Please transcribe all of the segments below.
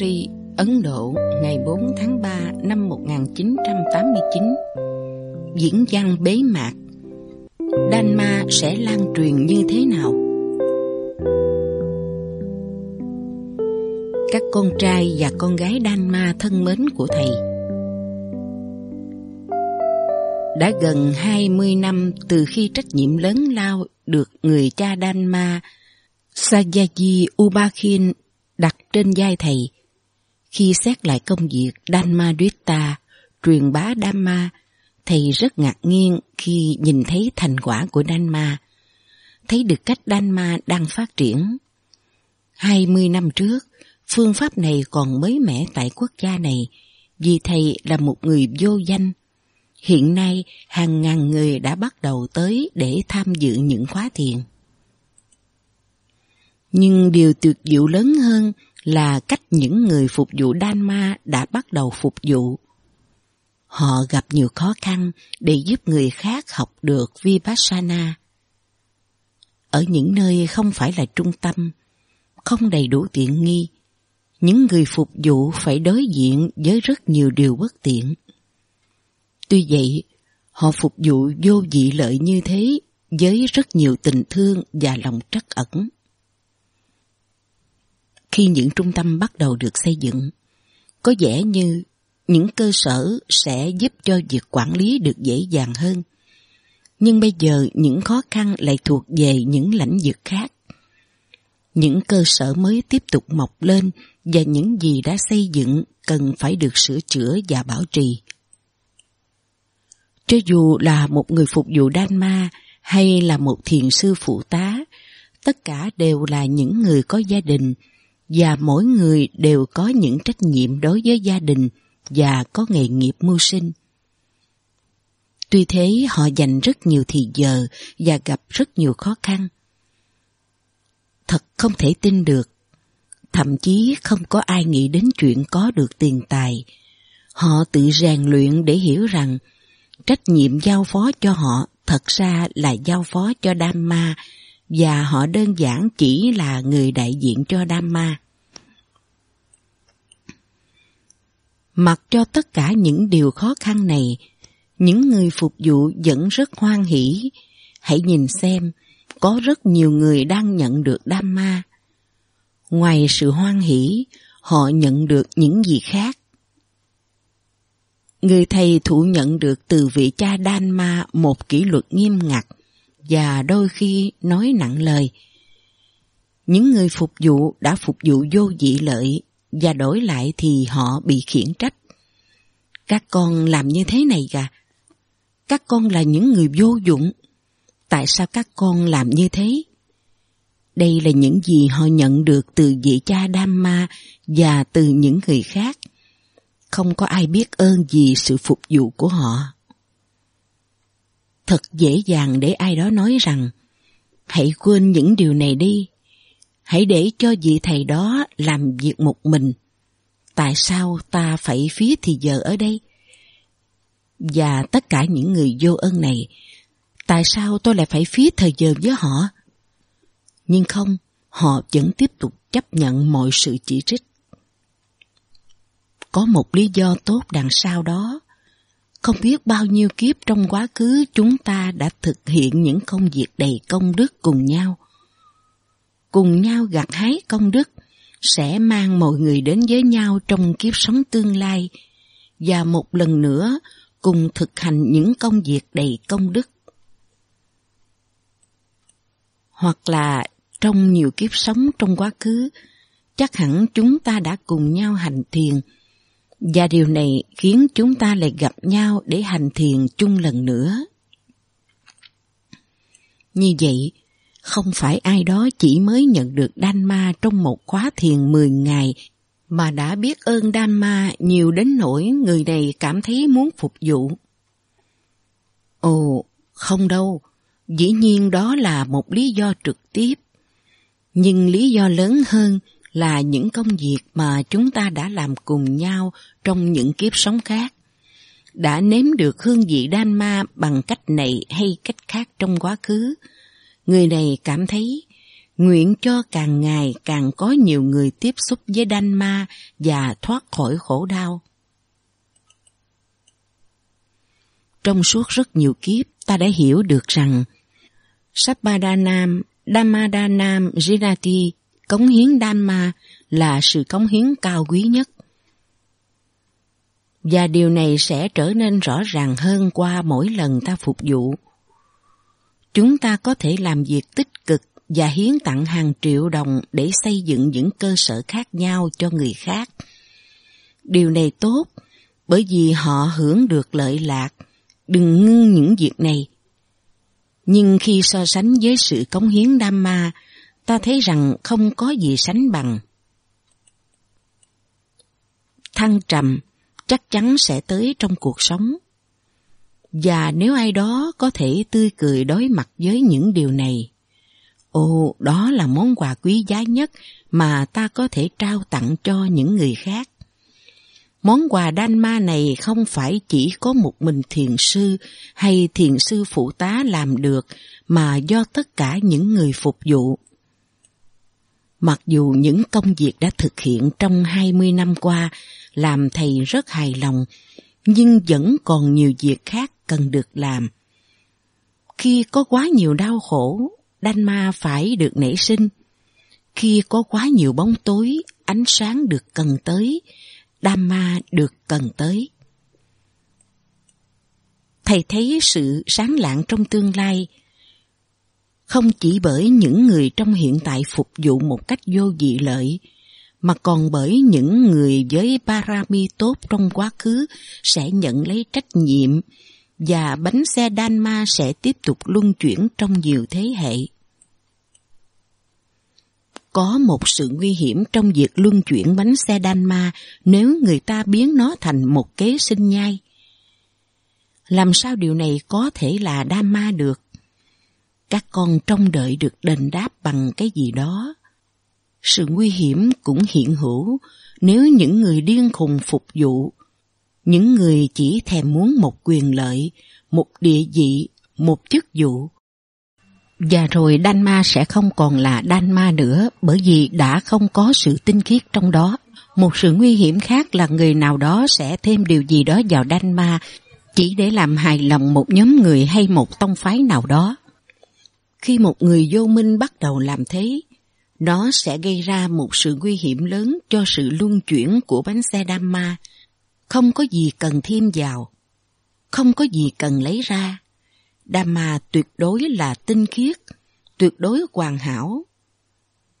Delhi, Ấn Độ ngày 4 tháng 3 năm 1989 Diễn văn bế mạc Đan ma sẽ lan truyền như thế nào? Các con trai và con gái Đan ma thân mến của thầy Đã gần 20 năm từ khi trách nhiệm lớn lao được người cha Đan ma Sayaji Ubakhin đặt trên vai thầy khi xét lại công việc Dhamma Dutta, truyền bá Dhamma, thầy rất ngạc nhiên khi nhìn thấy thành quả của Dhamma, thấy được cách Dhamma đang phát triển. 20 năm trước, phương pháp này còn mới mẻ tại quốc gia này vì thầy là một người vô danh. Hiện nay, hàng ngàn người đã bắt đầu tới để tham dự những khóa thiền. Nhưng điều tuyệt diệu lớn hơn là cách những người phục vụ Đan Ma đã bắt đầu phục vụ. Họ gặp nhiều khó khăn để giúp người khác học được Vipassana. Ở những nơi không phải là trung tâm, không đầy đủ tiện nghi, những người phục vụ phải đối diện với rất nhiều điều bất tiện. Tuy vậy, họ phục vụ vô dị lợi như thế với rất nhiều tình thương và lòng trắc ẩn khi những trung tâm bắt đầu được xây dựng. Có vẻ như những cơ sở sẽ giúp cho việc quản lý được dễ dàng hơn. Nhưng bây giờ những khó khăn lại thuộc về những lãnh vực khác. Những cơ sở mới tiếp tục mọc lên và những gì đã xây dựng cần phải được sửa chữa và bảo trì. Cho dù là một người phục vụ đan ma hay là một thiền sư phụ tá, tất cả đều là những người có gia đình, và mỗi người đều có những trách nhiệm đối với gia đình và có nghề nghiệp mưu sinh. Tuy thế họ dành rất nhiều thì giờ và gặp rất nhiều khó khăn. Thật không thể tin được, thậm chí không có ai nghĩ đến chuyện có được tiền tài. Họ tự rèn luyện để hiểu rằng trách nhiệm giao phó cho họ thật ra là giao phó cho đam ma và họ đơn giản chỉ là người đại diện cho đam ma. Mặc cho tất cả những điều khó khăn này, những người phục vụ vẫn rất hoan hỷ. Hãy nhìn xem, có rất nhiều người đang nhận được đam ma. Ngoài sự hoan hỷ, họ nhận được những gì khác. Người thầy thụ nhận được từ vị cha Đan Ma một kỷ luật nghiêm ngặt và đôi khi nói nặng lời. Những người phục vụ đã phục vụ vô dị lợi và đổi lại thì họ bị khiển trách. Các con làm như thế này gà. Các con là những người vô dụng. Tại sao các con làm như thế? Đây là những gì họ nhận được từ vị cha Dhamma và từ những người khác. Không có ai biết ơn gì sự phục vụ của họ thật dễ dàng để ai đó nói rằng hãy quên những điều này đi, hãy để cho vị thầy đó làm việc một mình. Tại sao ta phải phí thì giờ ở đây? Và tất cả những người vô ơn này, tại sao tôi lại phải phí thời giờ với họ? Nhưng không, họ vẫn tiếp tục chấp nhận mọi sự chỉ trích. Có một lý do tốt đằng sau đó không biết bao nhiêu kiếp trong quá khứ chúng ta đã thực hiện những công việc đầy công đức cùng nhau. Cùng nhau gặt hái công đức sẽ mang mọi người đến với nhau trong kiếp sống tương lai và một lần nữa cùng thực hành những công việc đầy công đức. Hoặc là trong nhiều kiếp sống trong quá khứ, chắc hẳn chúng ta đã cùng nhau hành thiền, và điều này khiến chúng ta lại gặp nhau để hành thiền chung lần nữa. Như vậy, không phải ai đó chỉ mới nhận được đan ma trong một khóa thiền mười ngày mà đã biết ơn đan ma nhiều đến nỗi người này cảm thấy muốn phục vụ. Ồ, không đâu, dĩ nhiên đó là một lý do trực tiếp. Nhưng lý do lớn hơn là những công việc mà chúng ta đã làm cùng nhau trong những kiếp sống khác. Đã nếm được hương vị đan ma bằng cách này hay cách khác trong quá khứ. Người này cảm thấy nguyện cho càng ngày càng có nhiều người tiếp xúc với đan ma và thoát khỏi khổ đau. Trong suốt rất nhiều kiếp, ta đã hiểu được rằng Sabbadanam Damadhanam jinati cống hiến Dharma là sự cống hiến cao quý nhất. Và điều này sẽ trở nên rõ ràng hơn qua mỗi lần ta phục vụ. Chúng ta có thể làm việc tích cực và hiến tặng hàng triệu đồng để xây dựng những cơ sở khác nhau cho người khác. Điều này tốt bởi vì họ hưởng được lợi lạc, đừng ngưng những việc này. Nhưng khi so sánh với sự cống hiến Dhamma ta thấy rằng không có gì sánh bằng. Thăng trầm chắc chắn sẽ tới trong cuộc sống. Và nếu ai đó có thể tươi cười đối mặt với những điều này, ồ, đó là món quà quý giá nhất mà ta có thể trao tặng cho những người khác. Món quà đan ma này không phải chỉ có một mình thiền sư hay thiền sư phụ tá làm được mà do tất cả những người phục vụ Mặc dù những công việc đã thực hiện trong hai mươi năm qua làm thầy rất hài lòng, nhưng vẫn còn nhiều việc khác cần được làm. Khi có quá nhiều đau khổ, đanh ma phải được nảy sinh. Khi có quá nhiều bóng tối, ánh sáng được cần tới, đam ma được cần tới. Thầy thấy sự sáng lạng trong tương lai không chỉ bởi những người trong hiện tại phục vụ một cách vô dị lợi, mà còn bởi những người với parami tốt trong quá khứ sẽ nhận lấy trách nhiệm và bánh xe đan ma sẽ tiếp tục luân chuyển trong nhiều thế hệ. Có một sự nguy hiểm trong việc luân chuyển bánh xe đan ma nếu người ta biến nó thành một kế sinh nhai. Làm sao điều này có thể là đan ma được? các con trông đợi được đền đáp bằng cái gì đó. Sự nguy hiểm cũng hiện hữu nếu những người điên khùng phục vụ, những người chỉ thèm muốn một quyền lợi, một địa vị, một chức vụ. Và rồi đan ma sẽ không còn là đan ma nữa bởi vì đã không có sự tinh khiết trong đó. Một sự nguy hiểm khác là người nào đó sẽ thêm điều gì đó vào đan ma chỉ để làm hài lòng một nhóm người hay một tông phái nào đó. Khi một người vô minh bắt đầu làm thế, nó sẽ gây ra một sự nguy hiểm lớn cho sự luân chuyển của bánh xe đam ma. Không có gì cần thêm vào, không có gì cần lấy ra. Đam ma tuyệt đối là tinh khiết, tuyệt đối hoàn hảo.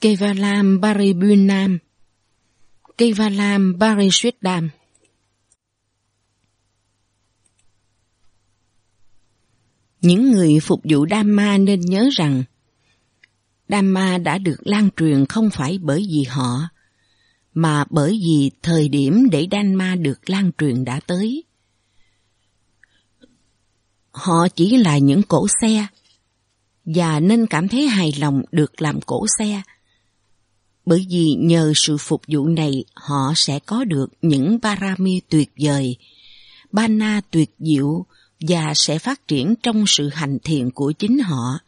Kevalam Baribunam, Kevalam Parishuddham Những người phục vụ đam ma nên nhớ rằng đam ma đã được lan truyền không phải bởi vì họ, mà bởi vì thời điểm để đan ma được lan truyền đã tới. Họ chỉ là những cỗ xe, và nên cảm thấy hài lòng được làm cỗ xe, bởi vì nhờ sự phục vụ này họ sẽ có được những parami tuyệt vời, bana tuyệt diệu, và sẽ phát triển trong sự hành thiện của chính họ.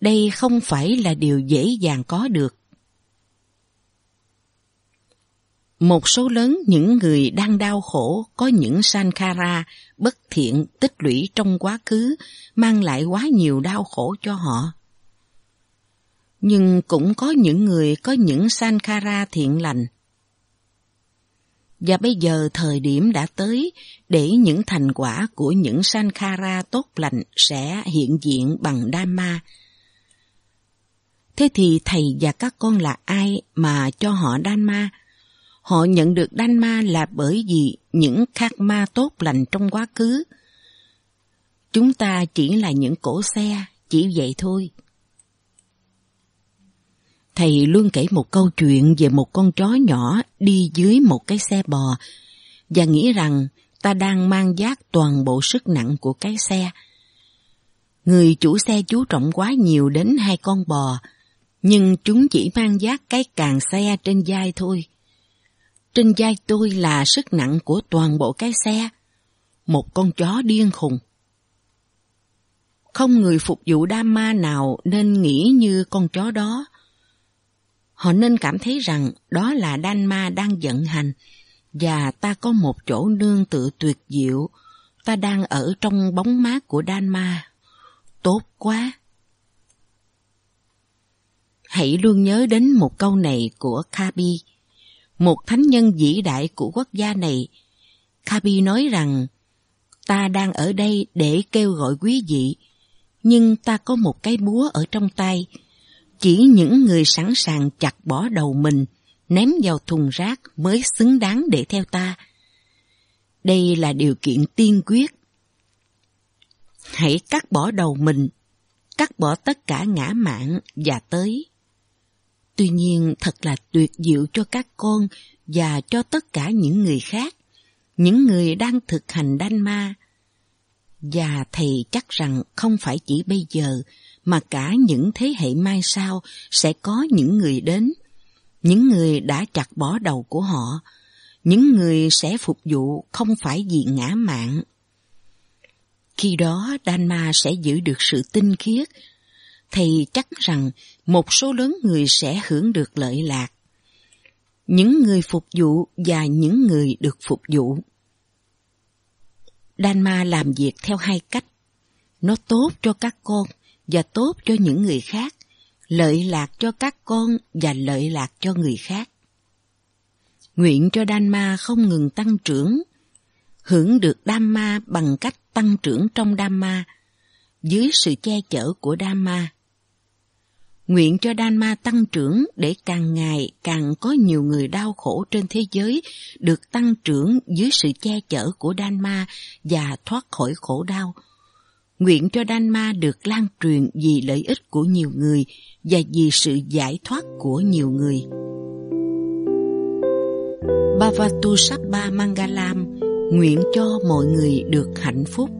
Đây không phải là điều dễ dàng có được. Một số lớn những người đang đau khổ có những sankhara bất thiện tích lũy trong quá khứ mang lại quá nhiều đau khổ cho họ. Nhưng cũng có những người có những sankhara thiện lành và bây giờ thời điểm đã tới để những thành quả của những Sankara tốt lành sẽ hiện diện bằng Dhamma. Thế thì thầy và các con là ai mà cho họ Dhamma? Họ nhận được Dhamma là bởi vì những khát ma tốt lành trong quá khứ. Chúng ta chỉ là những cổ xe, chỉ vậy thôi thầy luôn kể một câu chuyện về một con chó nhỏ đi dưới một cái xe bò và nghĩ rằng ta đang mang giác toàn bộ sức nặng của cái xe. Người chủ xe chú trọng quá nhiều đến hai con bò, nhưng chúng chỉ mang giác cái càng xe trên vai thôi. Trên vai tôi là sức nặng của toàn bộ cái xe, một con chó điên khùng. Không người phục vụ đam ma nào nên nghĩ như con chó đó Họ nên cảm thấy rằng đó là Đan Ma đang vận hành và ta có một chỗ nương tựa tuyệt diệu. Ta đang ở trong bóng mát của Đan Ma. Tốt quá! Hãy luôn nhớ đến một câu này của Kabi, một thánh nhân vĩ đại của quốc gia này. Kabi nói rằng, ta đang ở đây để kêu gọi quý vị, nhưng ta có một cái búa ở trong tay, chỉ những người sẵn sàng chặt bỏ đầu mình, ném vào thùng rác mới xứng đáng để theo ta. Đây là điều kiện tiên quyết. Hãy cắt bỏ đầu mình, cắt bỏ tất cả ngã mạn và tới. Tuy nhiên thật là tuyệt diệu cho các con và cho tất cả những người khác, những người đang thực hành đanh ma. Và thầy chắc rằng không phải chỉ bây giờ mà cả những thế hệ mai sau sẽ có những người đến, những người đã chặt bỏ đầu của họ, những người sẽ phục vụ không phải vì ngã mạng. Khi đó Danma sẽ giữ được sự tinh khiết, thì chắc rằng một số lớn người sẽ hưởng được lợi lạc. Những người phục vụ và những người được phục vụ. Danma làm việc theo hai cách. Nó tốt cho các con và tốt cho những người khác, lợi lạc cho các con và lợi lạc cho người khác. Nguyện cho Đan Ma không ngừng tăng trưởng, hưởng được Đam Ma bằng cách tăng trưởng trong Đam Ma, dưới sự che chở của Đam Ma. Nguyện cho Đan Ma tăng trưởng để càng ngày càng có nhiều người đau khổ trên thế giới được tăng trưởng dưới sự che chở của Đan Ma và thoát khỏi khổ đau – nguyện cho Đan Ma được lan truyền vì lợi ích của nhiều người và vì sự giải thoát của nhiều người. Bhavatu Sappa Mangalam nguyện cho mọi người được hạnh phúc.